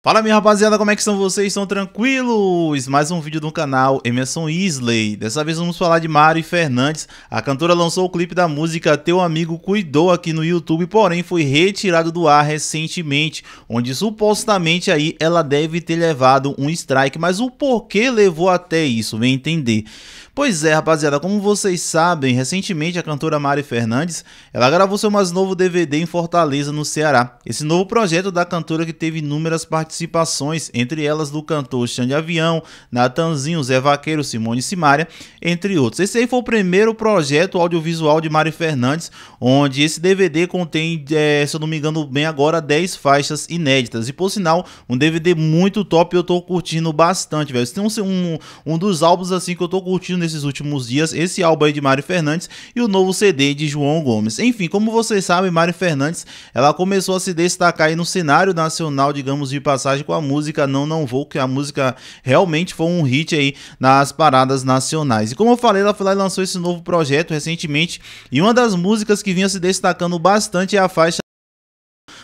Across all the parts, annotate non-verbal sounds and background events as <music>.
Fala minha rapaziada, como é que estão vocês? Estão tranquilos? Mais um vídeo do canal Emerson Isley. Dessa vez vamos falar de Mari Fernandes. A cantora lançou o clipe da música Teu Amigo Cuidou aqui no YouTube, porém foi retirado do ar recentemente, onde supostamente aí ela deve ter levado um strike, mas o porquê levou até isso, vem entender. Pois é, rapaziada, como vocês sabem, recentemente a cantora Mari Fernandes, ela gravou seu mais novo DVD em Fortaleza, no Ceará. Esse novo projeto da cantora que teve inúmeras participações participações, entre elas do cantor Xande Avião, Natanzinho, Zé Vaqueiro, Simone Simária, entre outros. Esse aí foi o primeiro projeto audiovisual de Mari Fernandes, onde esse DVD contém, é, se eu não me engano bem agora, 10 faixas inéditas. E por sinal, um DVD muito top, eu tô curtindo bastante, velho. Tem um, um, um dos álbuns assim que eu tô curtindo nesses últimos dias, esse álbum aí de Mari Fernandes e o novo CD de João Gomes. Enfim, como vocês sabem, Mari Fernandes, ela começou a se destacar aí no cenário nacional, digamos, de passagem passagem com a música Não Não Vou, que a música realmente foi um hit aí nas paradas nacionais. E como eu falei, ela foi lá e lançou esse novo projeto recentemente, e uma das músicas que vinha se destacando bastante é a faixa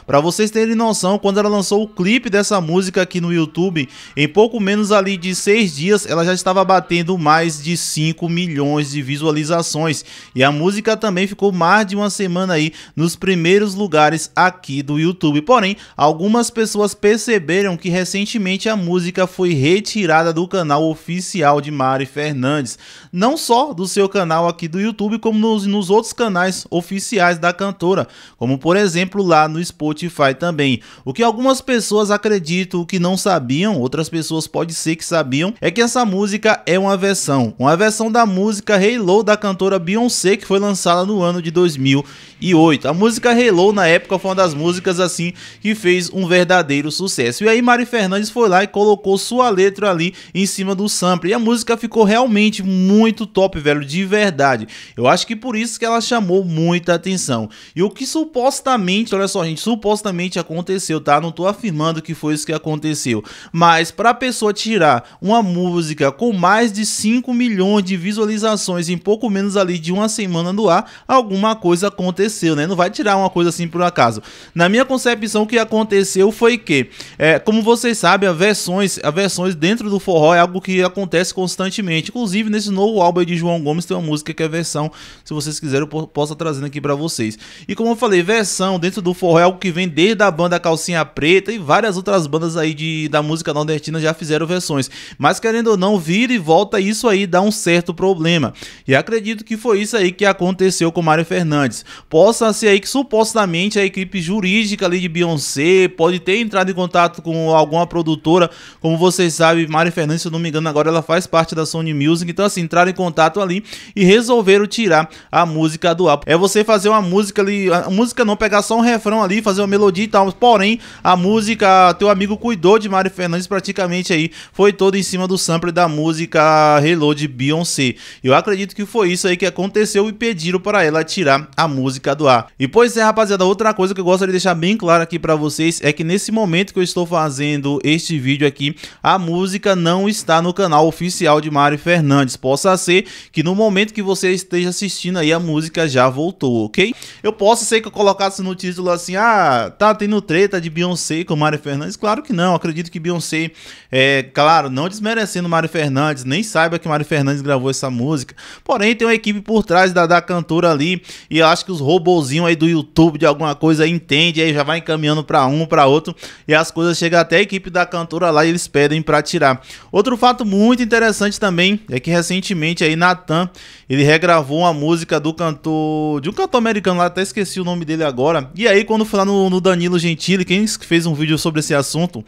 para vocês terem noção, quando ela lançou o clipe dessa música aqui no YouTube, em pouco menos ali de 6 dias, ela já estava batendo mais de 5 milhões de visualizações. E a música também ficou mais de uma semana aí nos primeiros lugares aqui do YouTube. Porém, algumas pessoas perceberam que recentemente a música foi retirada do canal oficial de Mari Fernandes. Não só do seu canal aqui do YouTube, como nos, nos outros canais oficiais da cantora, como por exemplo lá no Spotify Spotify também. O que algumas pessoas acreditam que não sabiam, outras pessoas pode ser que sabiam, é que essa música é uma versão. Uma versão da música Halo da cantora Beyoncé, que foi lançada no ano de 2008. A música Halo, na época, foi uma das músicas assim que fez um verdadeiro sucesso. E aí Mari Fernandes foi lá e colocou sua letra ali em cima do sample. E a música ficou realmente muito top, velho, de verdade. Eu acho que por isso que ela chamou muita atenção. E o que supostamente, olha só, gente, supostamente supostamente aconteceu, tá? Não tô afirmando que foi isso que aconteceu. Mas pra pessoa tirar uma música com mais de 5 milhões de visualizações em pouco menos ali de uma semana no ar, alguma coisa aconteceu, né? Não vai tirar uma coisa assim por acaso. Na minha concepção, o que aconteceu foi que, é, como vocês sabem, a versões, a versões dentro do forró é algo que acontece constantemente. Inclusive, nesse novo álbum de João Gomes tem uma música que é versão. Se vocês quiserem, eu posso trazendo aqui para vocês. E como eu falei, versão dentro do forró é algo que vem desde a banda Calcinha Preta e várias outras bandas aí de, da música nordestina já fizeram versões. Mas querendo ou não, vira e volta, isso aí dá um certo problema. E acredito que foi isso aí que aconteceu com Mário Fernandes. Possa ser aí que supostamente a equipe jurídica ali de Beyoncé pode ter entrado em contato com alguma produtora. Como vocês sabem, Mário Fernandes, se eu não me engano, agora ela faz parte da Sony Music. Então, assim, entraram em contato ali e resolveram tirar a música do ar. É você fazer uma música ali, a música não pegar só um refrão ali, fazer uma melodia e tal. Porém, a música Teu Amigo Cuidou de Mari Fernandes praticamente aí foi toda em cima do sample da música Hello de Beyoncé. Eu acredito que foi isso aí que aconteceu e pediram para ela tirar a música do ar. E pois é, rapaziada, outra coisa que eu gostaria de deixar bem claro aqui para vocês é que nesse momento que eu estou fazendo este vídeo aqui, a música não está no canal oficial de Mari Fernandes. Possa ser que no momento que você esteja assistindo aí a música já voltou, ok? Eu posso ser que eu colocasse no título assim, ah, tá tendo treta de Beyoncé com Mário Fernandes? Claro que não. Acredito que Beyoncé, é, claro, não desmerecendo Mário Fernandes, nem saiba que Mário Fernandes gravou essa música. Porém, tem uma equipe por trás da, da cantora ali e eu acho que os robozinhos aí do YouTube de alguma coisa entende, aí já vai encaminhando para um, para outro e as coisas chegam até a equipe da cantora lá e eles pedem para tirar. Outro fato muito interessante também é que recentemente aí Natan, ele regravou uma música do cantor, de um cantor americano lá, até esqueci o nome dele agora. E aí quando foi lá no no, Danilo Gentili, quem fez um vídeo sobre esse assunto,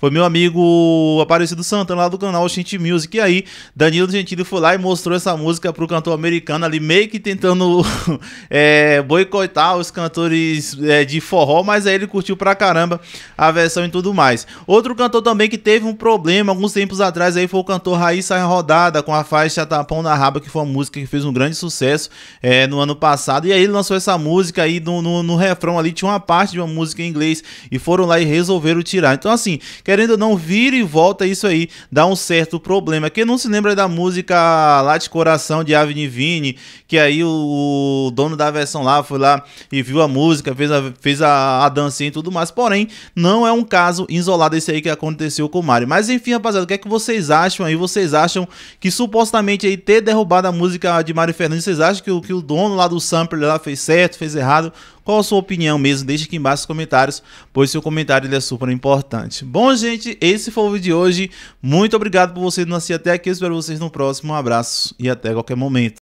foi meu amigo Aparecido Santana lá do canal Oxente Music. E aí, Danilo Gentili foi lá e mostrou essa música pro cantor americano ali, meio que tentando <laughs> é, boicotar os cantores é, de forró, mas aí ele curtiu pra caramba a versão e tudo mais. Outro cantor também que teve um problema alguns tempos atrás aí foi o cantor Raíssa Rodada com a faixa Tapão na Raba, que foi uma música que fez um grande sucesso é, no ano passado. E aí ele lançou essa música aí no, no, no refrão ali, tinha uma parte de uma música em inglês e foram lá e resolveram tirar. Então, assim, querendo ou não, vira e volta isso aí, dá um certo problema. Quem não se lembra da música Lá de Coração de Avni Vini, que aí o dono da versão lá foi lá e viu a música, fez a, fez a, a dancinha e tudo mais. Porém, não é um caso isolado esse aí que aconteceu com o Mario. Mas enfim, rapaziada, o que é que vocês acham aí? Vocês acham que supostamente aí ter derrubado a música de Mari Fernandes, vocês acham que o, que o dono lá do sampler lá fez certo, fez errado? Qual a sua opinião mesmo? Deixe aqui embaixo nos comentários, pois seu comentário é super importante. Bom, gente, esse foi o vídeo de hoje. Muito obrigado por vocês não assistir até aqui. Eu espero vocês no próximo. Um abraço e até qualquer momento.